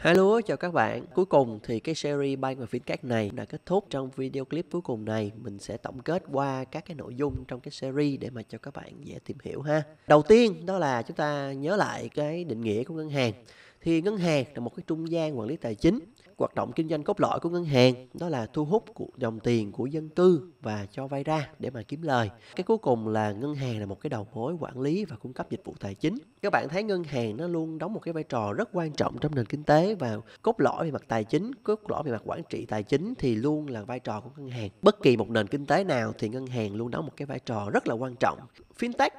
Hello, chào các bạn. Cuối cùng thì cái series bay ngoài fintech này đã kết thúc. Trong video clip cuối cùng này, mình sẽ tổng kết qua các cái nội dung trong cái series để mà cho các bạn dễ tìm hiểu ha. Đầu tiên đó là chúng ta nhớ lại cái định nghĩa của ngân hàng. Thì ngân hàng là một cái trung gian quản lý tài chính hoạt động kinh doanh cốt lõi của ngân hàng đó là thu hút dòng tiền của dân cư và cho vay ra để mà kiếm lời cái cuối cùng là ngân hàng là một cái đầu mối quản lý và cung cấp dịch vụ tài chính các bạn thấy ngân hàng nó luôn đóng một cái vai trò rất quan trọng trong nền kinh tế và cốt lõi về mặt tài chính cốt lõi về mặt quản trị tài chính thì luôn là vai trò của ngân hàng bất kỳ một nền kinh tế nào thì ngân hàng luôn đóng một cái vai trò rất là quan trọng fintech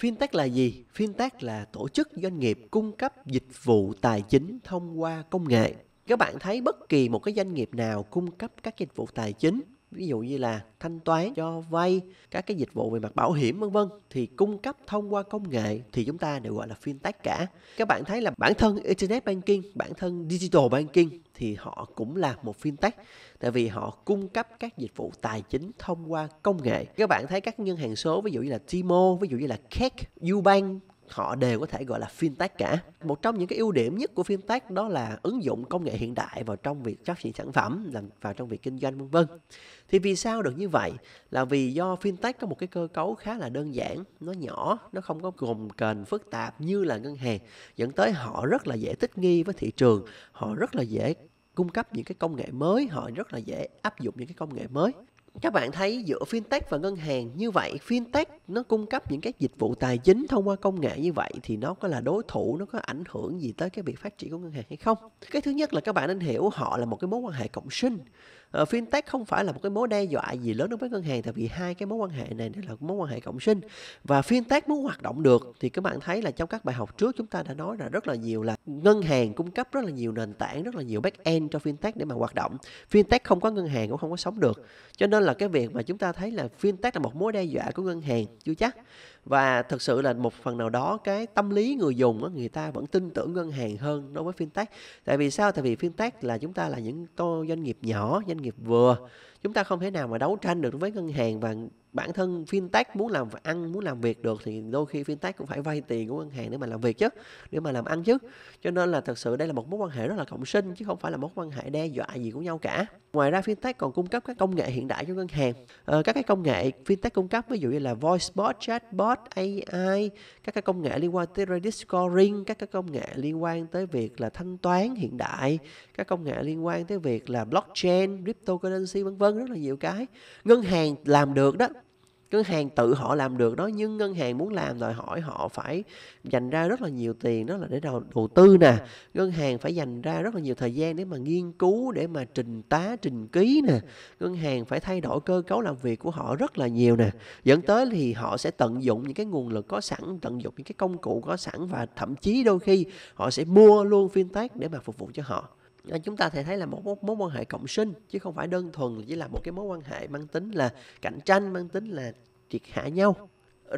Fintech là gì? Fintech là tổ chức doanh nghiệp cung cấp dịch vụ tài chính thông qua công nghệ các bạn thấy bất kỳ một cái doanh nghiệp nào cung cấp các dịch vụ tài chính ví dụ như là thanh toán cho vay các cái dịch vụ về mặt bảo hiểm vân vân thì cung cấp thông qua công nghệ thì chúng ta đều gọi là fintech cả các bạn thấy là bản thân internet banking bản thân digital banking thì họ cũng là một fintech tại vì họ cung cấp các dịch vụ tài chính thông qua công nghệ các bạn thấy các ngân hàng số ví dụ như là Timo ví dụ như là Kek, Ubank họ đều có thể gọi là fintech cả. Một trong những cái ưu điểm nhất của fintech đó là ứng dụng công nghệ hiện đại vào trong việc phát triển sản phẩm, làm vào trong việc kinh doanh vân vân. Thì vì sao được như vậy? Là vì do fintech có một cái cơ cấu khá là đơn giản, nó nhỏ, nó không có gồm kềnh phức tạp như là ngân hàng, dẫn tới họ rất là dễ thích nghi với thị trường, họ rất là dễ cung cấp những cái công nghệ mới, họ rất là dễ áp dụng những cái công nghệ mới các bạn thấy giữa fintech và ngân hàng như vậy fintech nó cung cấp những cái dịch vụ tài chính thông qua công nghệ như vậy thì nó có là đối thủ nó có ảnh hưởng gì tới cái việc phát triển của ngân hàng hay không cái thứ nhất là các bạn nên hiểu họ là một cái mối quan hệ cộng sinh ờ, fintech không phải là một cái mối đe dọa gì lớn đối với ngân hàng tại vì hai cái mối quan hệ này là mối quan hệ cộng sinh và fintech muốn hoạt động được thì các bạn thấy là trong các bài học trước chúng ta đã nói là rất là nhiều là ngân hàng cung cấp rất là nhiều nền tảng rất là nhiều back end cho fintech để mà hoạt động fintech không có ngân hàng cũng không có sống được cho nên là là cái việc mà chúng ta thấy là fintech là một mối đe dọa của ngân hàng chưa chắc và thực sự là một phần nào đó cái tâm lý người dùng đó, người ta vẫn tin tưởng ngân hàng hơn đối với fintech tại vì sao tại vì fintech là chúng ta là những doanh nghiệp nhỏ doanh nghiệp vừa chúng ta không thể nào mà đấu tranh được với ngân hàng và bản thân fintech muốn làm ăn muốn làm việc được thì đôi khi fintech cũng phải vay tiền của ngân hàng để mà làm việc chứ để mà làm ăn chứ cho nên là thật sự đây là một mối quan hệ rất là cộng sinh chứ không phải là mối quan hệ đe dọa gì của nhau cả ngoài ra fintech còn cung cấp các công nghệ hiện đại cho ngân hàng ờ, các cái công nghệ fintech cung cấp ví dụ như là voice bot chatbot chatbot, AI, các cái công nghệ liên quan tới credit scoring, các cái công nghệ liên quan tới việc là thanh toán hiện đại, các công nghệ liên quan tới việc là blockchain, cryptocurrency vân vân rất là nhiều cái. Ngân hàng làm được đó ngân hàng tự họ làm được đó nhưng ngân hàng muốn làm đòi hỏi họ phải dành ra rất là nhiều tiền đó là để đầu đầu tư nè dạ. ngân hàng phải dành ra rất là nhiều thời gian để mà nghiên cứu để mà trình tá trình ký nè dạ. ngân hàng phải thay đổi cơ cấu làm việc của họ rất là nhiều nè dạ. dẫn tới thì họ sẽ tận dụng những cái nguồn lực có sẵn tận dụng những cái công cụ có sẵn và thậm chí đôi khi họ sẽ mua luôn fintech để mà phục vụ cho họ chúng ta thể thấy là một mối, mối quan hệ cộng sinh chứ không phải đơn thuần chỉ là một cái mối quan hệ mang tính là cạnh tranh mang tính là triệt hạ nhau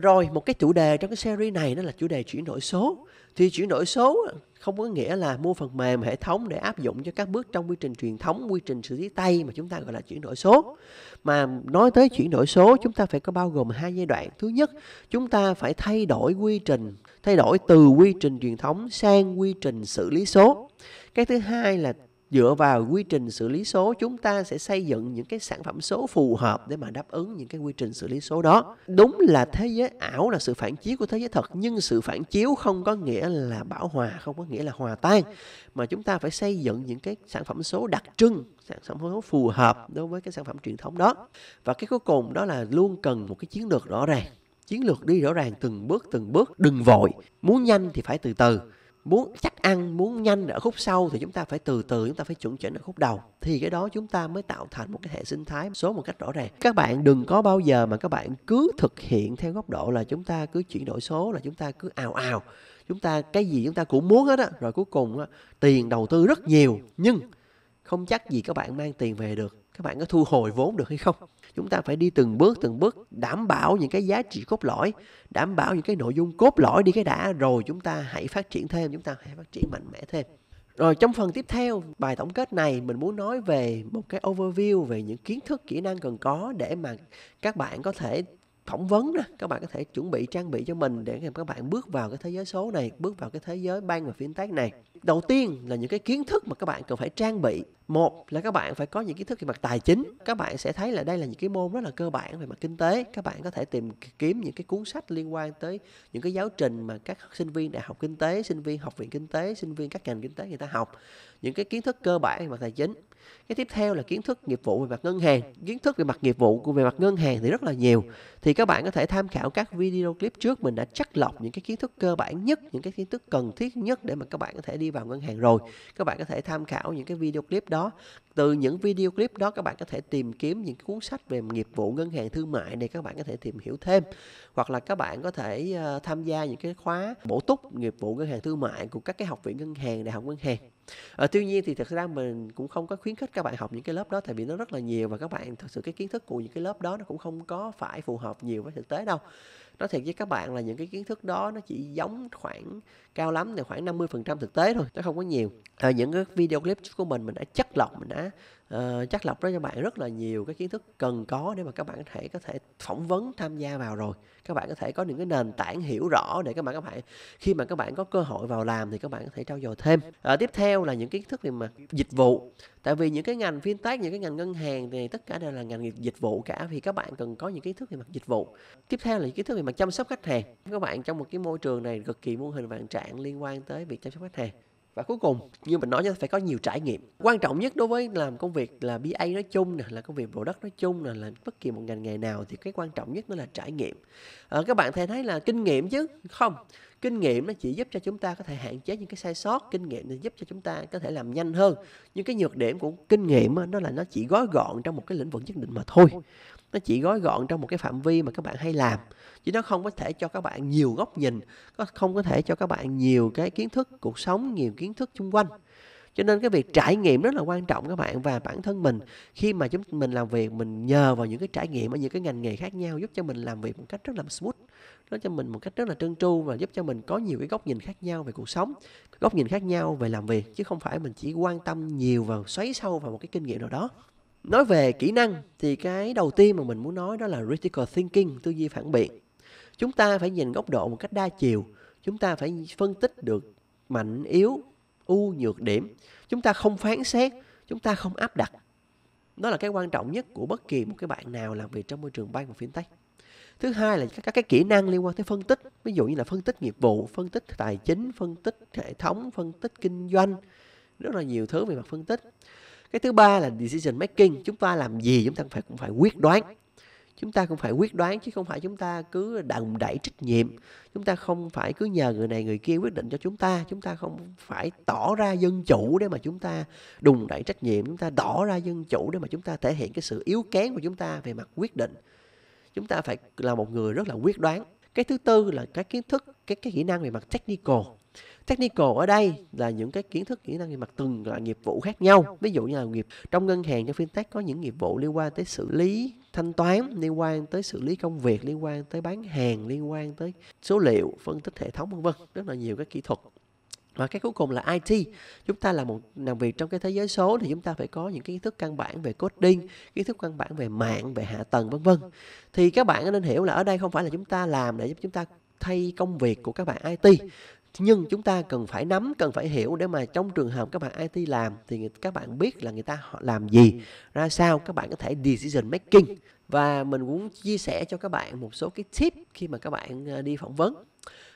rồi một cái chủ đề trong cái series này đó là chủ đề chuyển đổi số thì chuyển đổi số không có nghĩa là mua phần mềm hệ thống để áp dụng cho các bước trong quy trình truyền thống quy trình xử lý tay mà chúng ta gọi là chuyển đổi số mà nói tới chuyển đổi số chúng ta phải có bao gồm hai giai đoạn thứ nhất chúng ta phải thay đổi quy trình thay đổi từ quy trình truyền thống sang quy trình xử lý số cái thứ hai là dựa vào quy trình xử lý số chúng ta sẽ xây dựng những cái sản phẩm số phù hợp để mà đáp ứng những cái quy trình xử lý số đó đúng là thế giới ảo là sự phản chiếu của thế giới thật nhưng sự phản chiếu không có nghĩa là bảo hòa không có nghĩa là hòa tan mà chúng ta phải xây dựng những cái sản phẩm số đặc trưng sản phẩm số phù hợp đối với cái sản phẩm truyền thống đó và cái cuối cùng đó là luôn cần một cái chiến lược rõ ràng chiến lược đi rõ ràng từng bước từng bước đừng vội muốn nhanh thì phải từ từ muốn chắc ăn muốn nhanh ở khúc sau thì chúng ta phải từ từ chúng ta phải chuẩn chỉnh ở khúc đầu thì cái đó chúng ta mới tạo thành một cái hệ sinh thái số một cách rõ ràng các bạn đừng có bao giờ mà các bạn cứ thực hiện theo góc độ là chúng ta cứ chuyển đổi số là chúng ta cứ ào ào chúng ta cái gì chúng ta cũng muốn hết á rồi cuối cùng á, tiền đầu tư rất nhiều nhưng không chắc gì các bạn mang tiền về được các bạn có thu hồi vốn được hay không chúng ta phải đi từng bước từng bước đảm bảo những cái giá trị cốt lõi đảm bảo những cái nội dung cốt lõi đi cái đã rồi chúng ta hãy phát triển thêm chúng ta hãy phát triển mạnh mẽ thêm rồi trong phần tiếp theo bài tổng kết này mình muốn nói về một cái overview về những kiến thức kỹ năng cần có để mà các bạn có thể phỏng vấn đó các bạn có thể chuẩn bị trang bị cho mình để các bạn bước vào cái thế giới số này bước vào cái thế giới ban và phiên fintech này đầu tiên là những cái kiến thức mà các bạn cần phải trang bị một là các bạn phải có những kiến thức về mặt tài chính các bạn sẽ thấy là đây là những cái môn rất là cơ bản về mặt kinh tế các bạn có thể tìm kiếm những cái cuốn sách liên quan tới những cái giáo trình mà các sinh viên đại học kinh tế sinh viên học viện kinh tế sinh viên các ngành kinh tế người ta học những cái kiến thức cơ bản về mặt tài chính cái tiếp theo là kiến thức nghiệp vụ về mặt ngân hàng kiến thức về mặt nghiệp vụ của về mặt ngân hàng thì rất là nhiều thì các bạn có thể tham khảo các video clip trước mình đã chắc lọc những cái kiến thức cơ bản nhất những cái kiến thức cần thiết nhất để mà các bạn có thể đi vào ngân hàng rồi các bạn có thể tham khảo những cái video clip đó từ những video clip đó các bạn có thể tìm kiếm những cuốn sách về nghiệp vụ ngân hàng thương mại để các bạn có thể tìm hiểu thêm hoặc là các bạn có thể ờ, tham gia những cái khóa bổ túc nghiệp vụ ngân hàng thương mại của các cái học viện ngân hàng đại học ngân hàng À, tuy nhiên thì thật ra mình cũng không có khuyến khích các bạn học những cái lớp đó tại vì nó rất là nhiều và các bạn thật sự cái kiến thức của những cái lớp đó nó cũng không có phải phù hợp hợp nhiều với thực tế đâu nói thiệt với các bạn là những cái kiến thức đó nó chỉ giống khoảng cao lắm thì khoảng 50% thực tế thôi nó không có nhiều à, những cái video clip của mình mình đã chất lọc mình đã uh, chắc lọc đó cho bạn rất là nhiều cái kiến thức cần có để mà các bạn có thể có thể phỏng vấn tham gia vào rồi các bạn có thể có những cái nền tảng hiểu rõ để các bạn có thể khi mà các bạn có cơ hội vào làm thì các bạn có thể trau dồi thêm à, tiếp theo là những kiến thức về mặt dịch vụ tại vì những cái ngành fintech những cái ngành ngân hàng thì tất cả đều là ngành dịch vụ cả vì các bạn cần có những kiến thức về mặt dịch vụ tiếp theo là những kiến thức về mặt chăm sóc khách hàng các bạn trong một cái môi trường này cực kỳ muôn hình vạn trạng liên quan tới việc chăm sóc khách hàng và cuối cùng như mình nói nha phải có nhiều trải nghiệm quan trọng nhất đối với làm công việc là BA nói chung nè là công việc đất nói chung là làm bất kỳ một ngành nghề nào thì cái quan trọng nhất nó là trải nghiệm à, các bạn thấy thấy là kinh nghiệm chứ không kinh nghiệm nó chỉ giúp cho chúng ta có thể hạn chế những cái sai sót kinh nghiệm thì giúp cho chúng ta có thể làm nhanh hơn nhưng cái nhược điểm của kinh nghiệm nó là nó chỉ gói gọn trong một cái lĩnh vực nhất định mà thôi nó chỉ gói gọn trong một cái phạm vi mà các bạn hay làm chứ nó không có thể cho các bạn nhiều góc nhìn không có thể cho các bạn nhiều cái kiến thức cuộc sống nhiều kiến thức xung quanh cho nên cái việc trải nghiệm rất là quan trọng các bạn và bản thân mình khi mà chúng mình làm việc mình nhờ vào những cái trải nghiệm ở những cái ngành nghề khác nhau giúp cho mình làm việc một cách rất là smooth nó cho mình một cách rất là trơn tru và giúp cho mình có nhiều cái góc nhìn khác nhau về cuộc sống góc nhìn khác nhau về làm việc chứ không phải mình chỉ quan tâm nhiều vào xoáy sâu vào một cái kinh nghiệm nào đó nói về kỹ năng thì cái đầu tiên mà mình muốn nói đó là critical thinking tư duy phản biện chúng ta phải nhìn góc độ một cách đa chiều chúng ta phải phân tích được mạnh yếu ưu nhược điểm chúng ta không phán xét chúng ta không áp đặt đó là cái quan trọng nhất của bất kỳ một cái bạn nào làm việc trong môi trường bank và fintech thứ hai là các, các cái kỹ năng liên quan tới phân tích ví dụ như là phân tích nghiệp vụ phân tích tài chính phân tích hệ thống phân tích kinh doanh rất là nhiều thứ về mặt phân tích cái thứ ba là decision making chúng ta làm gì chúng ta phải cũng phải quyết đoán chúng ta cũng phải quyết đoán chứ không phải chúng ta cứ đầm đẩy trách nhiệm chúng ta không phải cứ nhờ người này người kia quyết định cho chúng ta chúng ta không phải tỏ ra dân chủ để mà chúng ta đùng đẩy trách nhiệm chúng ta tỏ ra dân chủ để mà chúng ta thể hiện cái sự yếu kém của chúng ta về mặt quyết định chúng ta phải là một người rất là quyết đoán cái thứ tư là cái kiến thức cái cái kỹ năng về mặt technical Technical ở đây là những cái kiến thức kỹ năng về mặt từng loại nghiệp vụ khác nhau. Ví dụ như là nghiệp trong ngân hàng trong fintech có những nghiệp vụ liên quan tới xử lý thanh toán, liên quan tới xử lý công việc, liên quan tới bán hàng, liên quan tới số liệu, phân tích hệ thống vân vân, rất là nhiều các kỹ thuật và cái cuối cùng là IT chúng ta là một làm việc trong cái thế giới số thì chúng ta phải có những kiến thức căn bản về coding kiến thức căn bản về mạng về hạ tầng vân vân thì các bạn nên hiểu là ở đây không phải là chúng ta làm để giúp chúng ta thay công việc của các bạn IT nhưng chúng ta cần phải nắm cần phải hiểu để mà trong trường hợp các bạn IT làm thì các bạn biết là người ta họ làm gì ra sao các bạn có thể decision making và mình muốn chia sẻ cho các bạn một số cái tip khi mà các bạn ờ, đi phỏng vấn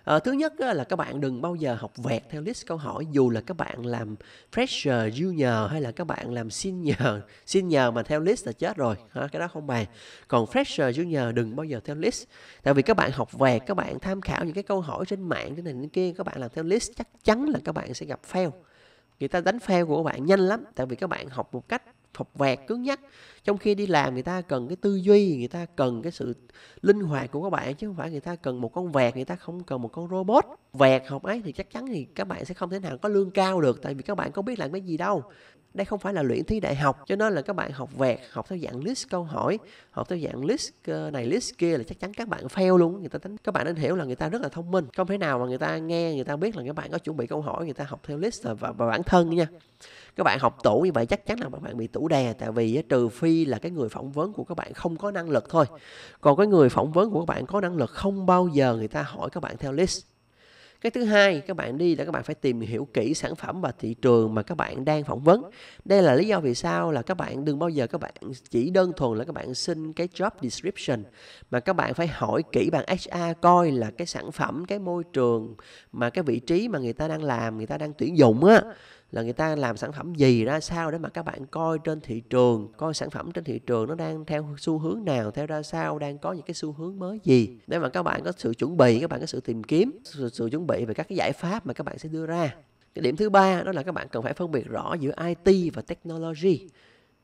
à, thứ nhất là các bạn đừng bao giờ học vẹt theo list câu hỏi dù là các bạn làm fresher junior hay là các bạn làm senior senior mà theo list là chết rồi ha, cái đó không bàn còn fresher junior đừng bao giờ theo list tại vì các bạn học vẹt các bạn tham khảo những cái câu hỏi trên mạng thế này thế kia các bạn làm theo list chắc chắn là các bạn sẽ gặp fail người ta đánh fail của các bạn nhanh lắm tại vì các bạn học một cách học vẹt cứng nhắc trong khi đi làm người ta cần cái tư duy người ta cần cái sự linh hoạt của các bạn chứ không phải người ta cần một con vẹt người ta không cần một con robot vẹt học ấy thì chắc chắn thì các bạn sẽ không thể nào có lương cao được tại vì các bạn có biết làm cái gì đâu đây không phải là luyện thi đại học cho nên là các bạn học vẹt học theo dạng list câu hỏi học theo dạng list ờ, này list kia là chắc chắn các bạn fail luôn người ta tính các bạn nên hiểu là người ta rất là thông minh không thể nào mà người ta nghe người ta biết là các bạn có chuẩn bị câu hỏi người ta học theo list và, và bản thân nha các bạn học tủ như vậy chắc chắn là các bạn bị tủ đè tại vì trừ phi là cái người phỏng vấn của các bạn không có năng lực thôi còn cái người phỏng vấn của các bạn có năng lực không bao giờ người ta hỏi các bạn theo list cái thứ hai các bạn đi là các bạn phải tìm hiểu kỹ sản phẩm và thị trường mà các bạn đang phỏng vấn đây là lý do vì sao là các bạn đừng bao giờ các bạn chỉ đơn thuần là các bạn xin cái job description mà các bạn phải hỏi kỹ bằng HR coi là cái sản phẩm cái môi trường mà cái vị trí mà người ta đang làm người ta đang tuyển dụng á là người ta làm sản phẩm gì ra sao để mà các bạn coi trên thị trường coi sản phẩm trên thị trường nó đang theo xu hướng nào theo ra sao đang có những cái xu hướng mới gì để mà các bạn có sự chuẩn bị các bạn có sự tìm kiếm sự, sự chuẩn bị về các cái giải pháp mà các bạn sẽ đưa ra cái điểm thứ ba đó là các bạn cần phải phân biệt rõ giữa IT và technology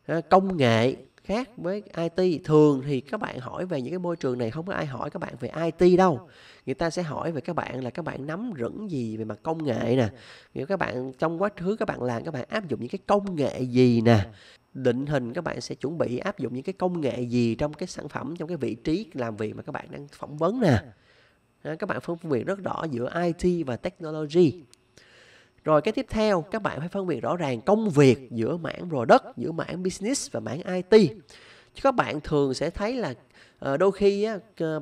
à, công nghệ khác với IT thường thì các bạn hỏi về những cái môi trường này không có ai hỏi các bạn về IT đâu người ta sẽ hỏi về các bạn là các bạn nắm vững gì về mặt công nghệ nè nếu các bạn trong quá khứ các bạn làm các bạn áp dụng những cái công nghệ gì nè định hình các bạn sẽ chuẩn bị áp dụng những cái công nghệ gì trong cái sản phẩm trong cái vị trí làm việc mà các bạn đang phỏng vấn nè các bạn phân biệt rất rõ giữa IT và technology rồi cái tiếp theo các bạn phải phân biệt rõ ràng công việc giữa mảng product giữa mảng business và mảng IT chứ các bạn thường sẽ thấy là Ờ, đôi khi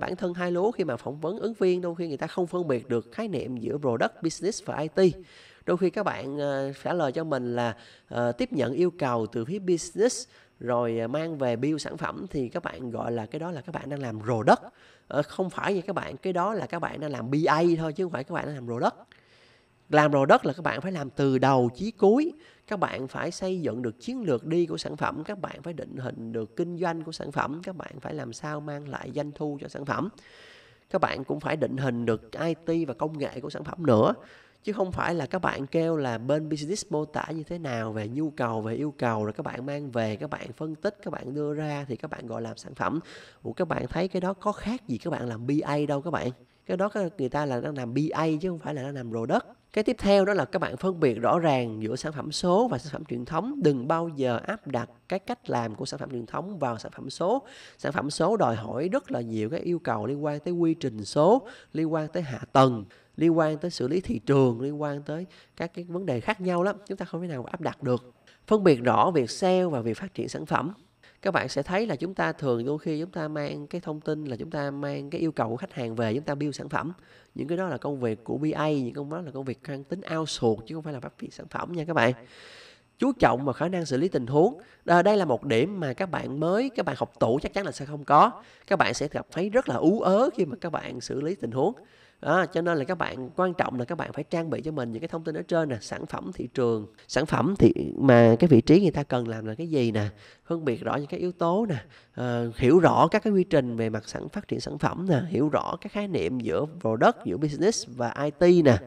bản thân hai lúa khi mà phỏng vấn ứng viên đôi khi người ta không phân biệt được khái niệm giữa product business và it đôi khi các bạn ờ, trả lời cho mình là ờ, tiếp nhận yêu cầu từ phía business rồi mang về build sản phẩm thì các bạn gọi là cái đó là các bạn đang làm product uh, không phải như các bạn cái đó là các bạn đang làm BA thôi chứ không phải các bạn đang làm product làm đồ đất là các bạn phải làm từ đầu chí cuối các bạn phải xây dựng được chiến lược đi của sản phẩm các bạn phải định hình được kinh doanh của sản phẩm các bạn phải làm sao mang lại doanh thu cho sản phẩm các bạn cũng phải định hình được IT và công nghệ của sản phẩm nữa chứ không phải là các bạn kêu là bên business mô tả như thế nào về nhu cầu về yêu cầu rồi các bạn mang về các bạn phân tích các bạn đưa ra thì các bạn gọi làm sản phẩm Ủa các bạn thấy cái đó có khác gì các bạn làm BA đâu các bạn cái đó người ta là đang làm BA chứ không phải là đang làm đồ đất cái tiếp theo đó là các bạn phân biệt rõ ràng giữa sản phẩm số và sản phẩm truyền thống đừng bao giờ áp đặt cái cách làm của sản phẩm truyền thống vào sản phẩm số sản phẩm số đòi hỏi rất là nhiều cái yêu cầu liên quan tới quy trình số liên quan tới hạ tầng liên quan tới xử lý thị trường liên quan tới các cái vấn đề khác nhau lắm chúng ta không thể nào áp đặt được phân biệt rõ việc sale và việc phát triển sản phẩm các bạn sẽ thấy là chúng ta thường đôi khi chúng ta mang cái thông tin là chúng ta mang cái yêu cầu của khách hàng về chúng ta build sản phẩm những cái đó là công việc của BA những công đó là công việc mang tính outsource chứ không phải là phát triển sản phẩm nha các bạn chú trọng vào khả năng xử lý tình huống à, đây là một điểm mà các bạn mới các bạn học tủ chắc chắn là sẽ không có các bạn sẽ gặp thấy rất là ú ớ khi mà các bạn xử lý tình huống À, cho nên là các bạn quan trọng là các bạn phải trang bị cho mình những cái thông tin ở trên nè sản phẩm thị trường sản phẩm thì mà cái vị trí người ta cần làm là cái gì nè phân biệt rõ những cái yếu tố nè à, hiểu rõ các cái quy trình về mặt sản phát triển sản phẩm nè hiểu rõ các khái niệm giữa product giữa business và it nè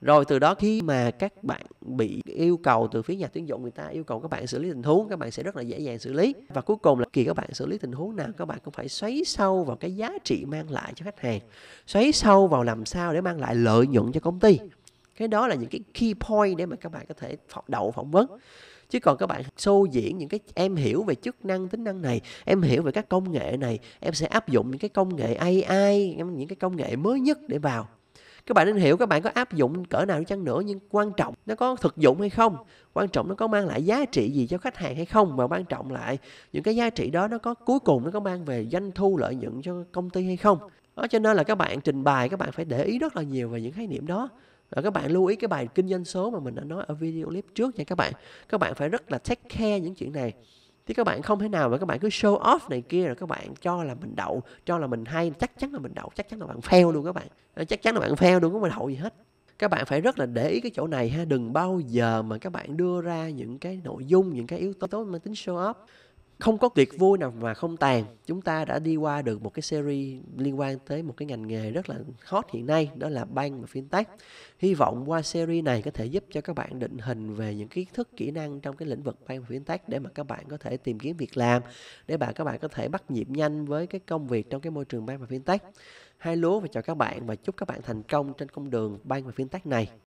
rồi từ đó khi mà các bạn bị yêu cầu từ phía nhà tuyển dụng người ta yêu cầu các bạn xử lý tình huống các bạn sẽ rất là dễ dàng xử lý và cuối cùng là kỳ các bạn xử lý tình huống nào các bạn cũng phải xoáy sâu vào cái giá trị mang lại cho khách hàng xoáy sâu vào làm sao để mang lại lợi nhuận cho công ty cái đó là những cái key point để mà các bạn có thể đậu phỏng vấn chứ còn các bạn xô diễn những cái em hiểu về chức năng tính năng này em hiểu về các công nghệ này em sẽ áp dụng những cái công nghệ ai những cái công nghệ mới nhất để vào các bạn nên hiểu các bạn có áp dụng cỡ nào đi chăng nữa nhưng quan trọng nó có thực dụng hay không quan trọng nó có mang lại giá trị gì cho khách hàng hay không và quan trọng lại những cái giá trị đó nó có cuối cùng nó có mang về doanh thu lợi nhuận cho công ty hay không đó cho nên là các bạn trình bày các bạn phải để ý rất là nhiều về những khái niệm đó và các bạn lưu ý cái bài kinh doanh số mà mình đã nói ở video clip trước nha các bạn các bạn phải rất là take care những chuyện này chứ các bạn không thể nào mà các bạn cứ show off này kia rồi các bạn cho là mình đậu cho là mình hay chắc chắn là mình đậu chắc chắn là bạn fail luôn các bạn ờ, chắc chắn là bạn fail luôn có mình đậu gì hết các bạn phải rất là để ý cái chỗ này ha đừng bao giờ mà các bạn đưa ra những cái nội dung những cái yếu tố mang tính show off không có tuyệt vui nào mà không tàn chúng ta đã đi qua được một cái series liên quan tới một cái ngành nghề rất là hot hiện nay đó là bank và fintech hy vọng qua series này có thể giúp cho các bạn định hình về những kiến thức kỹ năng trong cái lĩnh vực bank và fintech để mà các bạn có thể tìm kiếm việc làm để bạn các bạn có thể bắt nhịp nhanh với cái công việc trong cái môi trường bank và fintech hai lúa và chào các bạn và chúc các bạn thành công trên con đường bank và fintech này